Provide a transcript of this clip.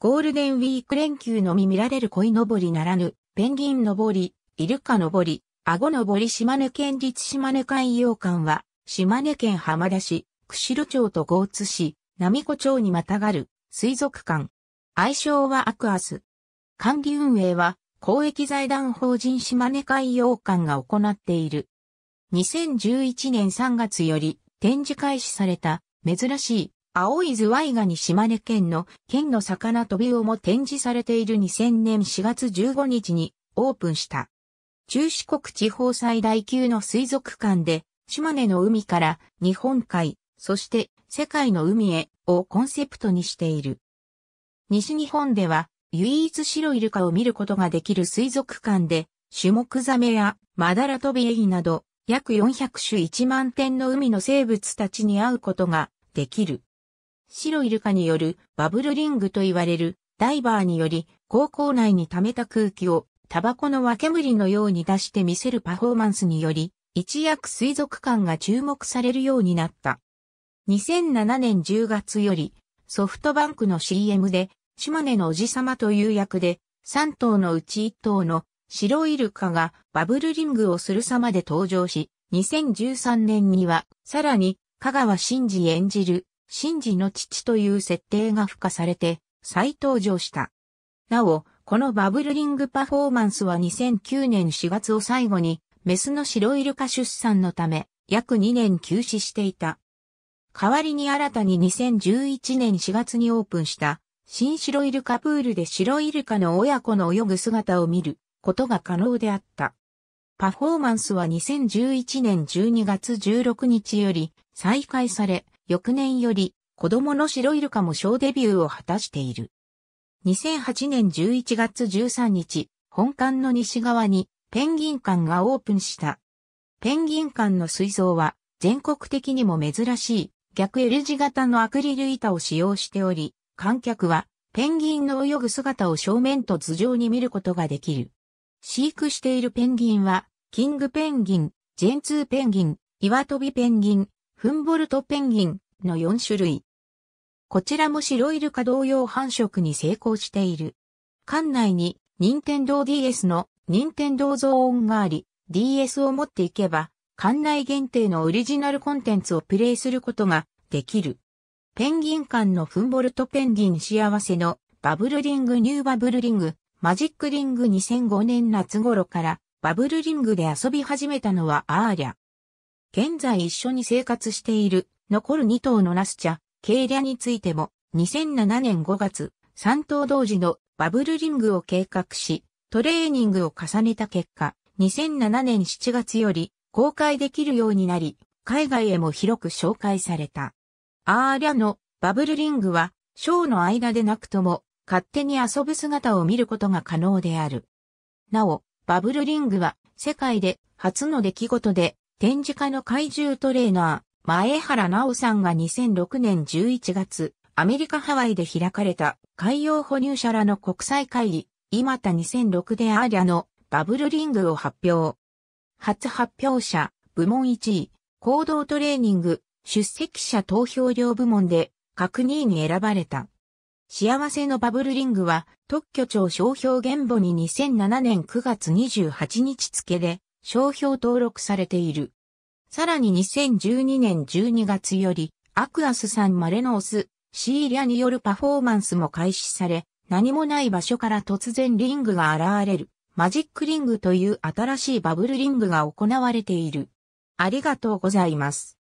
ゴールデンウィーク連休のみ見られる鯉のぼりならぬ、ペンギンのぼり、イルカのぼり、顎のぼり島根県立島根海洋館は、島根県浜田市、釧路町と豪津市、並子町にまたがる水族館。愛称はアクアス。管理運営は、公益財団法人島根海洋館が行っている。2011年3月より展示開始された珍しい青いズワイガニ島根県の県の魚飛びをも展示されている2000年4月15日にオープンした。中四国地方最大級の水族館で、島根の海から日本海、そして世界の海へをコンセプトにしている。西日本では唯一白イルカを見ることができる水族館で、種目ザメやマダラトビエイなど約400種1万点の海の生物たちに会うことができる。白イルカによるバブルリングと言われるダイバーにより、高校内に溜めた空気をタバコの分け理のように出して見せるパフォーマンスにより、一躍水族館が注目されるようになった。2007年10月より、ソフトバンクの CM で、島根のおじさまという役で、3頭のうち1頭の白イルカがバブルリングをする様で登場し、2013年には、さらに、香川真司演じる真治の父という設定が付加されて再登場した。なお、このバブルリングパフォーマンスは2009年4月を最後に、メスの白イルカ出産のため、約2年休止していた。代わりに新たに2011年4月にオープンした、新白イルカプールで白イルカの親子の泳ぐ姿を見ることが可能であった。パフォーマンスは2011年12月16日より再開され、翌年より子供の白イルカも小デビューを果たしている。2008年11月13日、本館の西側にペンギン館がオープンした。ペンギン館の水槽は全国的にも珍しい逆 L 字型のアクリル板を使用しており、観客はペンギンの泳ぐ姿を正面と頭上に見ることができる。飼育しているペンギンは、キングペンギン、ジェンツーペンギン、岩飛びペンギン、フンボルトペンギンの4種類。こちらも白イルカ同様繁殖に成功している。館内に任天堂 DS の任天堂ゾーンがあり、DS を持っていけば、館内限定のオリジナルコンテンツをプレイすることができる。ペンギン館のフンボルトペンギン幸せのバブルリングニューバブルリング、マジックリング2005年夏頃からバブルリングで遊び始めたのはアーリャ。現在一緒に生活している残る2頭のナスチャ、ケイリャについても2007年5月、3頭同時のバブルリングを計画し、トレーニングを重ねた結果、2007年7月より公開できるようになり、海外へも広く紹介された。アーリャのバブルリングは、ショーの間でなくとも、勝手に遊ぶ姿を見ることが可能である。なお、バブルリングは、世界で初の出来事で、展示家の怪獣トレーナー、前原直さんが2006年11月、アメリカハワイで開かれた海洋哺乳者らの国際会議、今田2006でアーリャのバブルリングを発表。初発表者、部門1位、行動トレーニング、出席者投票料部門で、各2位に選ばれた。幸せのバブルリングは、特許庁商標原簿に2007年9月28日付で、商標登録されている。さらに2012年12月より、アクアスさんマレノース、シーリアによるパフォーマンスも開始され、何もない場所から突然リングが現れる、マジックリングという新しいバブルリングが行われている。ありがとうございます。